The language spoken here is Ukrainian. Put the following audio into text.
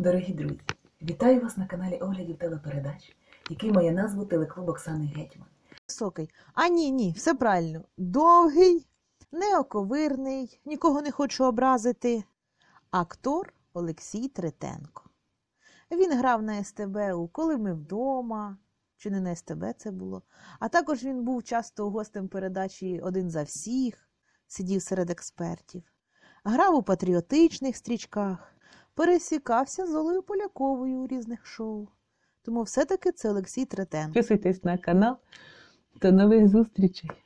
Дорогі друзі, вітаю вас на каналі оглядів телепередач, який має назву Телеклуб Оксани Гетьман. Високий. А ні, ні, все правильно. Довгий, неоковирний, нікого не хочу образити. Актор Олексій Третенко. Він грав на СТБ у Коли ми вдома, чи не на СТБ це було. А також він був часто гостем передачі Один за всіх, сидів серед експертів, грав у патріотичних стрічках пересікався з Олею Поляковою у різних шоу. Тому все-таки це Олексій Третен. Підписуйтесь на канал. До нових зустрічей!